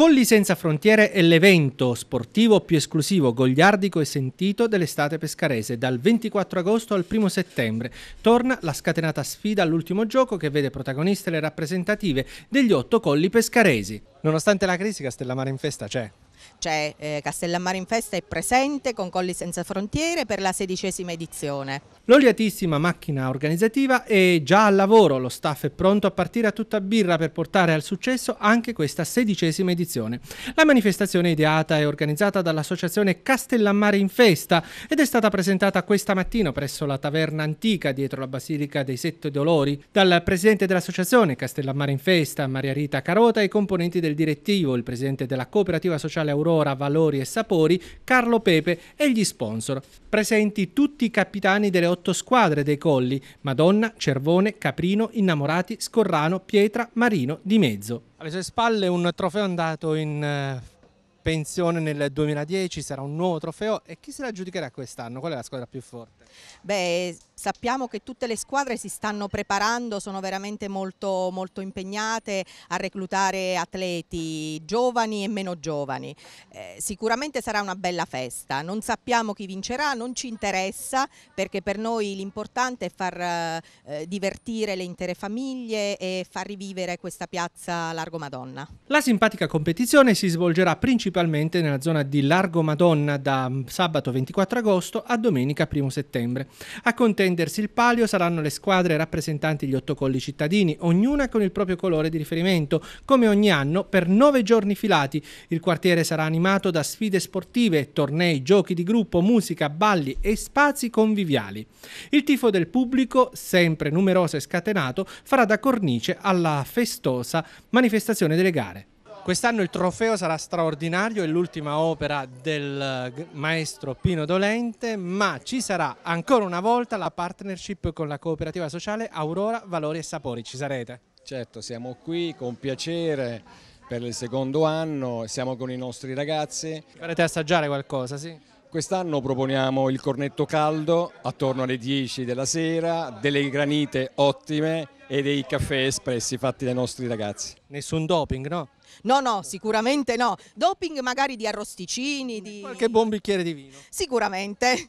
Colli Senza Frontiere è l'evento sportivo più esclusivo, goliardico e sentito dell'estate pescarese. Dal 24 agosto al 1 settembre torna la scatenata sfida all'ultimo gioco che vede protagoniste le rappresentative degli otto colli pescaresi. Nonostante la crisi, Castellamare in festa c'è. C'è eh, Castellammare in festa è presente con Colli Senza Frontiere per la sedicesima edizione. L'oliatissima macchina organizzativa è già al lavoro, lo staff è pronto a partire a tutta birra per portare al successo anche questa sedicesima edizione. La manifestazione ideata e organizzata dall'associazione Castellammare in festa ed è stata presentata questa mattina presso la taverna antica dietro la Basilica dei Sette Dolori dal presidente dell'associazione Castellammare in festa, Maria Rita Carota e i componenti del direttivo, il presidente della cooperativa sociale Centrale Aurora Valori e Sapori, Carlo Pepe e gli sponsor. Presenti tutti i capitani delle otto squadre dei Colli, Madonna, Cervone, Caprino, Innamorati, Scorrano, Pietra, Marino, Di Mezzo. Alle sue spalle un trofeo andato in eh, pensione nel 2010, sarà un nuovo trofeo e chi se la giudicherà quest'anno? Qual è la squadra più forte? Beh, sappiamo che tutte le squadre si stanno preparando, sono veramente molto, molto impegnate a reclutare atleti giovani e meno giovani. Eh, sicuramente sarà una bella festa, non sappiamo chi vincerà, non ci interessa perché per noi l'importante è far eh, divertire le intere famiglie e far rivivere questa piazza Largo Madonna. La simpatica competizione si svolgerà principalmente principalmente nella zona di Largo Madonna da mm, sabato 24 agosto a domenica 1 settembre. A contendersi il palio saranno le squadre rappresentanti gli otto colli cittadini, ognuna con il proprio colore di riferimento. Come ogni anno, per nove giorni filati, il quartiere sarà animato da sfide sportive, tornei, giochi di gruppo, musica, balli e spazi conviviali. Il tifo del pubblico, sempre numeroso e scatenato, farà da cornice alla festosa manifestazione delle gare. Quest'anno il trofeo sarà straordinario, è l'ultima opera del eh, maestro Pino Dolente, ma ci sarà ancora una volta la partnership con la cooperativa sociale Aurora Valori e Sapori. Ci sarete? Certo, siamo qui con piacere per il secondo anno, siamo con i nostri ragazzi. Farete assaggiare qualcosa, sì? Quest'anno proponiamo il cornetto caldo attorno alle 10 della sera, delle granite ottime e dei caffè espressi fatti dai nostri ragazzi. Nessun doping, no? No, no, sicuramente no. Doping magari di arrosticini, di... Qualche buon bicchiere di vino. Sicuramente.